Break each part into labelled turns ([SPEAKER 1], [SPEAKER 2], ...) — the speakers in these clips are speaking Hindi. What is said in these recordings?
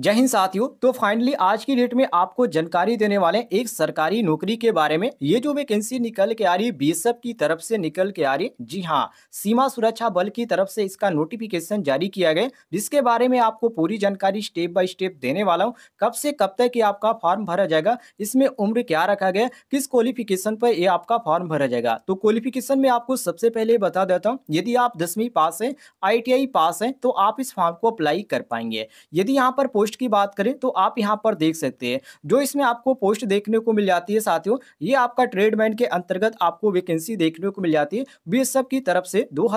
[SPEAKER 1] जय हिंद साथियों तो फाइनली आज की डेट में आपको जानकारी देने वाले एक सरकारी नौकरी के बारे में ये जो वैकेंसी निकल के आ रही है बीएसएफ की तरफ से निकल के आ रही जी हाँ सीमा सुरक्षा बल की तरफ से इसका नोटिफिकेशन जारी किया गया जिसके बारे में आपको पूरी जानकारी स्टेप बाय स्टेप देने वाला हूँ कब से कब तक ये आपका फॉर्म भरा जाएगा इसमें उम्र क्या रखा गया किस क्वालिफिकेशन पर यह आपका फॉर्म भरा जाएगा तो क्वालिफिकेशन में आपको सबसे पहले बता देता हूँ यदि आप दसवीं पास है आई पास है तो आप इस फॉर्म को अप्लाई कर पाएंगे यदि यहाँ पर पोस्ट की बात करें तो आप यहाँ पर देख सकते हैं जो इसमें आपको पोस्ट देखने को मिल जाती है साथियों ये आपका ट्रेडमैन के अंतर्गत आपको वैकेंसी देखने को मिल जाती है बीएसएफ की तरफ से दो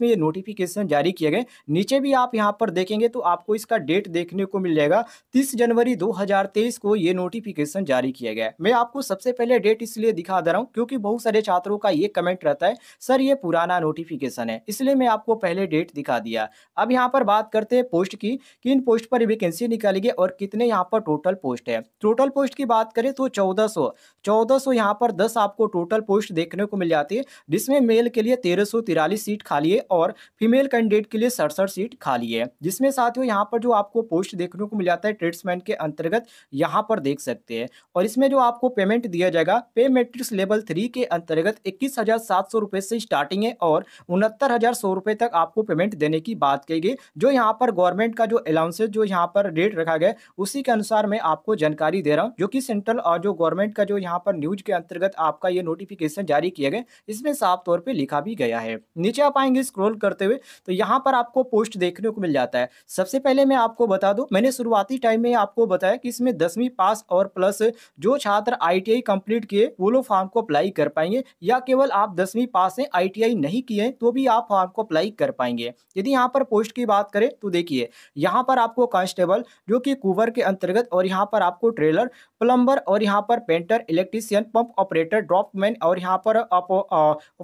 [SPEAKER 1] में ये नोटिफिकेशन जारी किए गए नीचे भी आप यहाँ पर देखेंगे तो आपको इसका डेट देखने को मिल जाएगा तीस जनवरी दो को ये नोटिफिकेशन जारी किया गया मैं आपको सबसे पहले डेट इसलिए दिखा दे रहा हूँ क्योंकि बहुत सारे छात्रों का ये कमेंट रहता है सर ये पुराना नोटिफिकेशन है इसलिए मैं आपको पहले डेट दिखा दिया अब यहाँ पर बात करते हैं पोस्ट की कि इन पोस्ट पर वैकेंसी वैकेंसी निकलेगी और कितने यहाँ पर टोटल पोस्ट है टोटल पोस्ट की बात करें तो चौदह सौ चौदह सौ यहाँ पर दस आपको टोटल पोस्ट देखने को मिल जाती है जिसमें मेल के लिए तेरह सौ तिरालीस सीट खाली है और फीमेल कैंडिडेट के लिए सड़सठ सीट खाली है जिसमें साथियों यहाँ पर जो आपको पोस्ट देखने को मिल जाता है ट्रेड्समैन के अंतर्गत यहाँ पर देख सकते हैं और इसमें जो आपको पेमेंट दिया जाएगा पे मेट्रिक्स लेवल थ्री के अंतर्गत इक्कीस हजार सात सौ रुपये से स्टार्टिंग है और उनहत्तर हजार सौ रुपये तक आपको पेमेंट देने की बात कही गई जो यहाँ पर गवर्नमेंट का जो अलाउंसेज जो यहाँ पर डेट रखा गया उसी के अनुसार मैं आपको जानकारी दे रहा हूँ जो कि सेंट्रल और जो गवर्नमेंट का जो यहाँ पर न्यूज के अंतर्गत आपका ये नोटिफिकेशन जारी किया गया इसमें साफ तौर पर लिखा भी गया है नीचे आप आएंगे स्क्रोल करते हुए तो यहाँ पर आपको पोस्ट देखने को मिल जाता है सबसे पहले मैं आपको बता दू मैंने शुरुआती टाइम में आपको बताया कि इसमें दसवीं पास और प्लस जो छात्र आईटीआई कंप्लीट किए वो लोग फॉर्म को अप्लाई कर पाएंगे या केवल आप दसवीं पास हैं आईटीआई नहीं किए तो भी आप फॉर्म को अप्लाई कर पाएंगे यदि यहाँ पर पोस्ट की बात करें तो देखिए यहाँ पर आपको कांस्टेबल ट्रेवल जो कि कुवर के अंतर्गत और यहाँ पर आपको ट्रेलर प्लम्बर और यहाँ पर पेंटर इलेक्ट्रीशियन पंप ऑपरेटर ड्रॉपमैन और यहाँ पर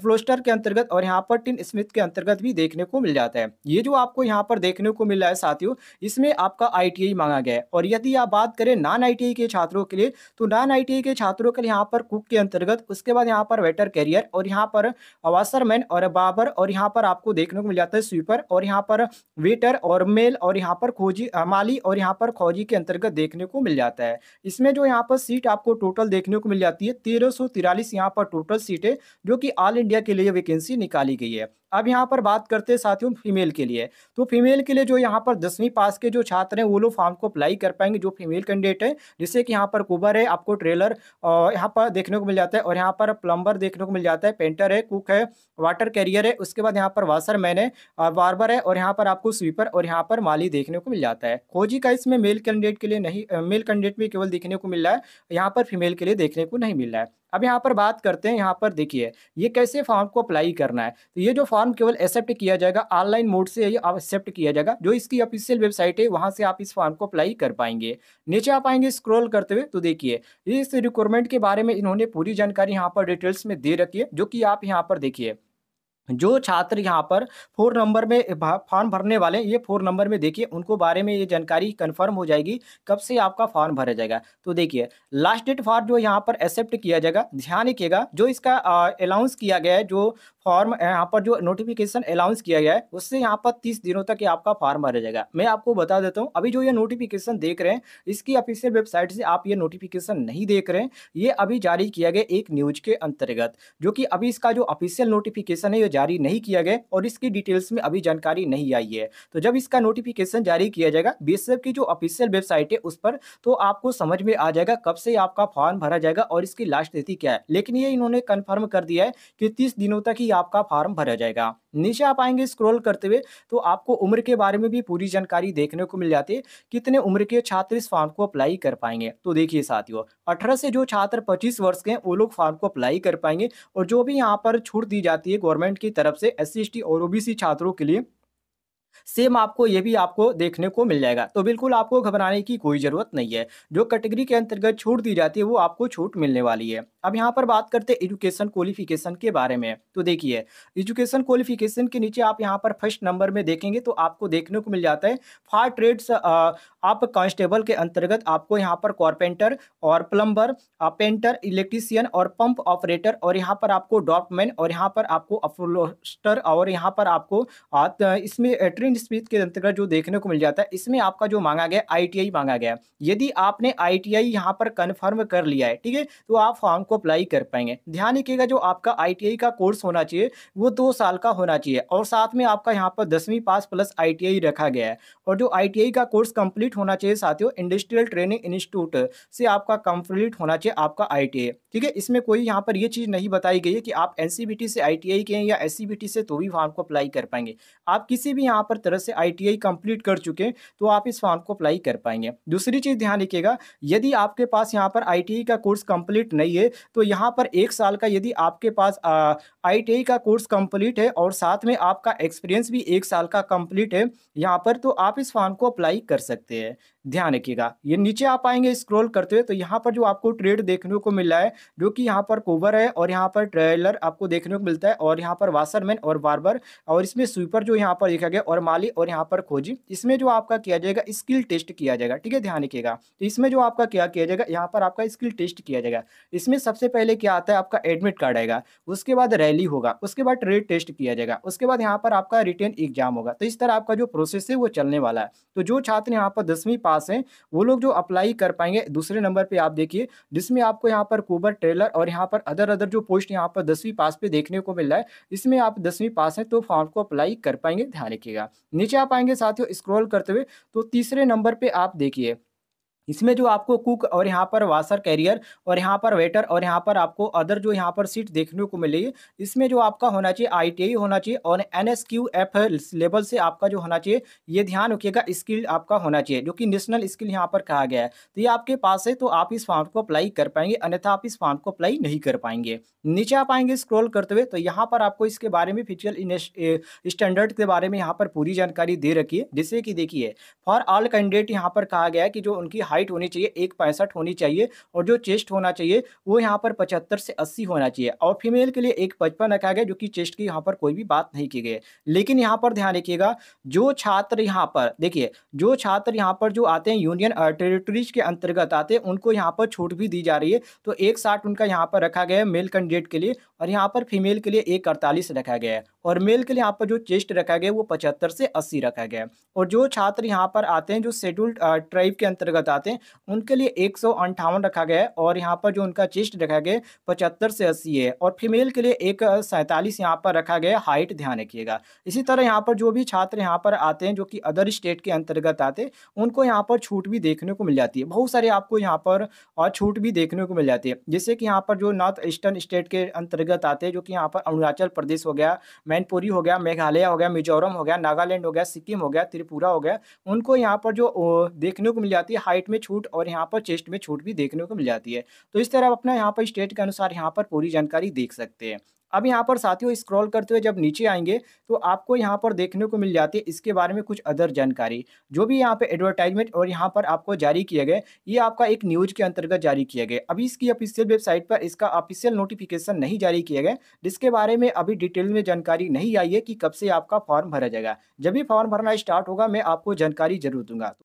[SPEAKER 1] फ्लोस्टर के अंतर्गत और यहाँ पर टिन स्मिथ के अंतर्गत भी देखने को मिल जाता है ये जो आपको यहाँ पर देखने को मिल रहा है साथियों इसमें आपका आई मांगा गया है और यदि आप बात करें नॉन आई के छात्रों के लिए तो नॉन आई के छात्रों के लिए यहाँ पर कुक के अंतर्गत उसके बाद यहाँ पर वेटर कैरियर और यहाँ पर वाशरमैन और बाबर और यहाँ पर आपको देखने को मिल जाता है स्वीपर और यहाँ पर वेटर और मेल और यहाँ पर खोजी माली और यहाँ पर खौजी के अंतर्गत देखने को मिल जाता है इसमें जो यहाँ पर सीट आपको टोटल देखने को मिल जाती है तेरह सौ यहाँ पर टोटल सीटें जो कि ऑल इंडिया के लिए वैकेंसी निकाली गई है अब यहाँ पर बात करते हैं साथियों फीमेल के लिए तो फीमेल के लिए जो यहाँ पर दसवीं पास के जो छात्र हैं वो लोग फॉर्म को अप्लाई कर पाएंगे जो फीमेल कैंडिडेट है जिससे कि यहाँ पर कुबर है आपको ट्रेलर यहाँ पर देखने को मिल जाता है और यहाँ पर प्लम्बर देखने को मिल जाता है पेंटर है कुक है वाटर कैरियर है उसके बाद यहाँ पर वाशर मैन है वार्बर है और यहाँ पर आपको स्वीपर और यहाँ पर माली देखने को मिल जाता है खोजी का इसमें मेल कैंडिडेट के लिए नहीं मेल कैंडिडेट में केवल देखने को मिल रहा है यहाँ पर फीमेल के लिए देखने को नहीं मिल रहा है अब यहाँ पर बात करते हैं यहाँ पर देखिए ये कैसे फॉर्म को अप्लाई करना है तो ये जो फॉर्म केवल एक्सेप्ट किया जाएगा ऑनलाइन मोड से ये एक्सेप्ट किया जाएगा जो इसकी ऑफिशियल वेबसाइट है वहाँ से आप इस फॉर्म को अप्लाई कर पाएंगे नीचे आप आएंगे स्क्रॉल करते हुए तो देखिए इस रिक्वायरमेंट के बारे में इन्होंने पूरी जानकारी यहाँ पर डिटेल्स में दे रखी है जो कि आप यहाँ पर देखिए जो छात्र यहाँ पर फोर नंबर में फॉर्म भरने वाले ये फोर नंबर में देखिए उनको बारे में ये जानकारी कंफर्म हो जाएगी कब से आपका फॉर्म भरा जाएगा तो देखिए लास्ट डेट फॉर जो यहाँ पर एक्सेप्ट किया जाएगा ध्यान रखिएगा जो इसका अलाउंस किया गया है जो फॉर्म यहाँ पर जो नोटिफिकेशन अलाउंस किया गया है उससे यहाँ पर तीस दिनों तक ये आपका फॉर्म भरा जाएगा मैं आपको बता देता हूँ अभी जो ये नोटिफिकेशन देख रहे हैं इसकी ऑफिशियल वेबसाइट से आप ये नोटिफिकेशन नहीं देख रहे हैं ये अभी जारी किया गया एक न्यूज के अंतर्गत जो कि अभी इसका जो ऑफिशियल नोटिफिकेशन है ये जारी नहीं किया गया और इसकी डिटेल्स में अभी जानकारी नहीं आई है तो जब इसका नोटिफिकेशन जारी किया जाएगा बी की जो ऑफिशियल वेबसाइट है उस पर तो आपको समझ में आ जाएगा कब से आपका फॉर्म भरा जाएगा और इसकी लास्ट तिथि क्या है लेकिन ये इन्होंने कन्फर्म कर दिया है कि तीस दिनों तक ही आपका फॉर्म भरा जाएगा नीचे आप आएंगे स्क्रॉल करते हुए तो आपको उम्र के बारे में भी पूरी जानकारी देखने को मिल जाती है कितने उम्र के छात्र इस फॉर्म को अप्लाई कर पाएंगे तो देखिए साथियों अठारह से जो छात्र पच्चीस वर्ष के हैं वो लोग फॉर्म को अप्लाई कर पाएंगे और जो भी यहाँ पर छूट दी जाती है गवर्नमेंट की तरफ से एस सी और ओ छात्रों के लिए सेम आपको ये भी आपको देखने को मिल जाएगा तो बिल्कुल आपको घबराने की कोई ज़रूरत नहीं है जो कैटेगरी के अंतर्गत छूट दी जाती है वो आपको छूट मिलने वाली है अब यहाँ पर बात करते हैं एजुकेशन क्वालिफिकेशन के बारे में तो देखिए एजुकेशन क्वालिफिकेशन के नीचे आप यहाँ पर फर्स्ट नंबर में देखेंगे तो आपको देखने को मिल जाता है फार ट्रेड्स आप कांस्टेबल के अंतर्गत आपको यहाँ पर कॉरपेंटर और प्लम्बर पेंटर इलेक्ट्रीशियन और पंप ऑपरेटर और यहाँ पर आपको डॉपमैन और यहाँ पर आपको अफोलोस्टर और यहाँ पर आपको इसमें इन स्पीच के अंतर्गत जो देखने को मिल जाता है इसमें आपका जो मांगा गया आईटीआई मांगा गया यदि आपने आईटीआई टी यहाँ पर कन्फर्म कर लिया है ठीक है तो आप फॉर्म को अप्लाई कर पाएंगे ध्यान रखिएगा जो आपका आईटीआई का कोर्स होना चाहिए वो दो साल का होना चाहिए और साथ में आपका यहाँ पर दसवीं पास प्लस आई रखा गया है और जो आई का कोर्स कम्प्लीट होना चाहिए साथियों इंडस्ट्रियल ट्रेनिंग इंस्टीट्यूट से आपका कम्प्लीट होना चाहिए आपका आई ठीक है इसमें कोई यहाँ पर ये चीज़ नहीं बताई गई है कि आप एन से आई के हैं या एस से तो भी फॉर्म को अप्लाई कर पाएंगे आप किसी भी यहाँ पर तरह से आई कंप्लीट कर चुके हैं तो आप इस फॉर्म को अप्लाई कर पाएंगे दूसरी चीज़ ध्यान रखिएगा यदि आपके पास यहाँ पर आई का कोर्स कंप्लीट नहीं है तो यहाँ पर एक साल का यदि आपके पास आई का कोर्स कंप्लीट है और साथ में आपका एक्सपीरियंस भी एक साल का कंप्लीट है यहाँ पर तो आप इस फॉर्म को अप्लाई कर सकते हैं ध्यान रखिएगा ये नीचे आप आएंगे स्क्रॉल करते हुए तो यहाँ पर जो आपको ट्रेड देखने को मिल रहा है जो कि यहाँ पर कोवर है और यहाँ पर ट्रेलर आपको देखने को मिलता है और यहाँ पर वाशरमैन और बारबर और इसमें स्वीपर जो यहाँ पर देखा गया और माली और यहाँ पर खोजी इसमें जो आपका किया जाएगा स्किल टेस्ट किया जाएगा ठीक है ध्यान रखिएगा तो इसमें जो आपका क्या किया जाएगा यहाँ पर आपका स्किल टेस्ट किया जाएगा इसमें सबसे पहले क्या आता है आपका एडमिट कार्ड आएगा उसके बाद रैली होगा उसके बाद ट्रेड टेस्ट किया जाएगा उसके बाद यहाँ पर आपका रिटर्न एग्जाम होगा तो इस तरह आपका जो प्रोसेस है वो चलने वाला है तो जो छात्र यहाँ पर दसवीं पास पास हैं वो लोग जो अप्लाई कर पाएंगे दूसरे नंबर पर आप देखिए जिसमें आपको यहाँ पर कोबर ट्रेलर और यहाँ पर अदर अदर जो पोस्ट यहाँ पर दसवीं पास पे देखने को मिल रहा है इसमें आप दसवीं पास हैं तो फॉर्म को अप्लाई कर पाएंगे ध्यान रखिएगा नीचे आप आएंगे साथियों स्क्रॉल करते हुए तो तीसरे नंबर पर आप देखिए इसमें जो आपको कुक और यहाँ पर वाशर कैरियर और यहाँ पर वेटर और यहाँ पर आपको अदर जो यहाँ पर सीट देखने को मिलेगी इसमें जो आपका होना चाहिए आईटीआई होना चाहिए और एनएसक्यूएफ लेवल से आपका जो होना चाहिए ये ध्यान रखिएगा स्किल आपका होना चाहिए जो कि नेशनल स्किल यहाँ पर कहा गया है तो ये आपके पास है तो आप इस फॉर्म को अप्लाई कर पाएंगे अन्यथा आप इस फॉर्म को अप्लाई नहीं कर पाएंगे नीचे आप आएंगे स्क्रोल करते हुए तो यहाँ पर आपको इसके बारे में फिजिकल स्टैंडर्ड के बारे में यहाँ पर पूरी जानकारी दे रखी है जिससे कि देखिए फॉर ऑल कैंडिडेट यहाँ पर कहा गया है कि जो उनकी हाइट होनी चाहिए एक पैंसठ होनी चाहिए और जो चेस्ट होना चाहिए वो यहाँ पर पचहत्तर से अस्सी होना चाहिए और फीमेल के लिए एक पचपन रखा गया जो कि चेस्ट की यहाँ पर कोई भी बात नहीं की गई लेकिन यहाँ पर ध्यान रखिएगा जो छात्र यहाँ पर देखिए जो छात्र यहाँ पर जो आते हैं यूनियन टेरिटरीज के अंतर्गत आते हैं उनको यहाँ पर छूट भी दी जा रही है तो एक साठ उनका यहाँ पर रखा गया है मेल कैंडिडेट के लिए और यहाँ पर फीमेल के लिए एक अड़तालीस रखा गया है और मेल के लिए यहाँ पर जो चेस्ट रखा गया वो पचहत्तर से अस्सी रखा गया और जो छात्र यहाँ पर आते हैं जो शेड्यूल्ड ट्राइब के अंतर्गत आते हैं उनके लिए एक रखा गया है और यहाँ पर जो उनका चेस्ट रखा गया पचहत्तर से अस्सी है और फीमेल के लिए एक सैंतालीस यहाँ पर रखा गया हाइट ध्यान रखिएगा इसी तरह यहाँ पर जो भी छात्र यहाँ पर आते हैं जो कि अदर स्टेट के अंतर्गत आते हैं उनको यहाँ पर छूट भी देखने को मिल जाती है बहुत सारे आपको यहाँ पर और छूट भी देखने को मिल जाती है जैसे कि यहाँ पर जो नॉर्थ ईस्टर्न स्टेट के अंतर्गत आते हैं जो कि यहाँ पर अरुणाचल प्रदेश हो गया मैनपुरी हो गया मेघालय हो गया मिजोरम हो गया नागालैंड हो गया सिक्किम हो गया त्रिपुरा हो गया उनको यहाँ पर जो देखने को मिल जाती है हाइट में छूट और यहाँ पर चेस्ट में छूट भी देखने को मिल जाती है तो इस तरह आप अपना यहाँ पर स्टेट के अनुसार यहाँ पर पूरी जानकारी देख सकते हैं अब यहाँ पर साथियों स्क्रॉल करते हुए जब नीचे आएंगे तो आपको यहाँ पर देखने को मिल जाती है इसके बारे में कुछ अदर जानकारी जो भी यहाँ पे एडवर्टाइजमेंट और यहाँ पर आपको जारी किए गए ये आपका एक न्यूज़ के अंतर्गत जारी किए गए अभी इसकी ऑफिशियल वेबसाइट पर इसका ऑफिशियल नोटिफिकेशन नहीं जारी किए गए जिसके बारे में अभी डिटेल में जानकारी नहीं आई है कि कब से आपका फॉर्म भरा जाएगा जब भी फॉर्म भरना स्टार्ट होगा मैं आपको जानकारी जरूर दूंगा